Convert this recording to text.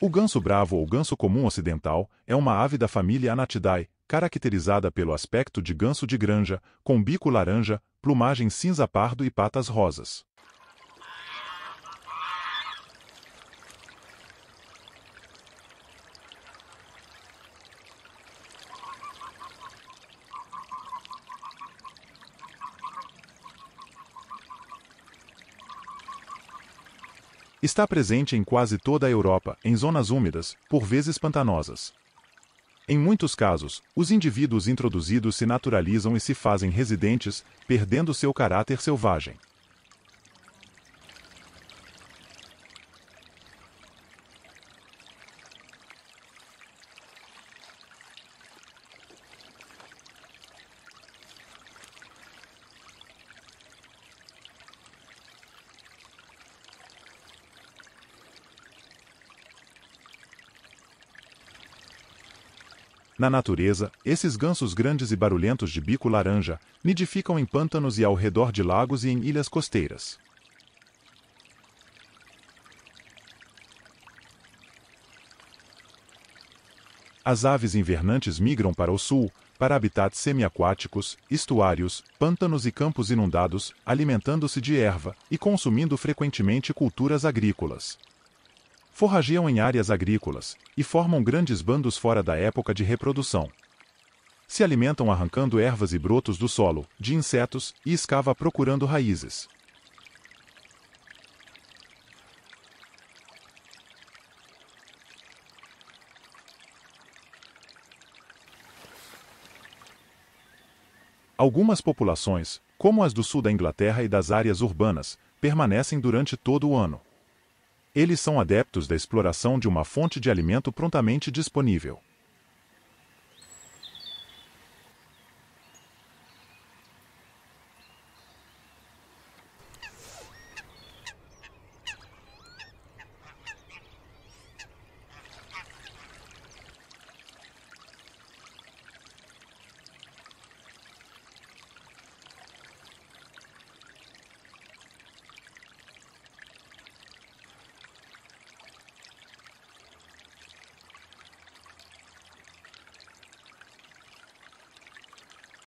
O ganso bravo ou ganso comum ocidental é uma ave da família Anatidae, caracterizada pelo aspecto de ganso de granja, com bico laranja, plumagem cinza pardo e patas rosas. Está presente em quase toda a Europa, em zonas úmidas, por vezes pantanosas. Em muitos casos, os indivíduos introduzidos se naturalizam e se fazem residentes, perdendo seu caráter selvagem. Na natureza, esses gansos grandes e barulhentos de bico laranja nidificam em pântanos e ao redor de lagos e em ilhas costeiras. As aves invernantes migram para o sul, para habitats semiaquáticos, estuários, pântanos e campos inundados, alimentando-se de erva e consumindo frequentemente culturas agrícolas forrageiam em áreas agrícolas e formam grandes bandos fora da época de reprodução. Se alimentam arrancando ervas e brotos do solo, de insetos e escava procurando raízes. Algumas populações, como as do sul da Inglaterra e das áreas urbanas, permanecem durante todo o ano. Eles são adeptos da exploração de uma fonte de alimento prontamente disponível.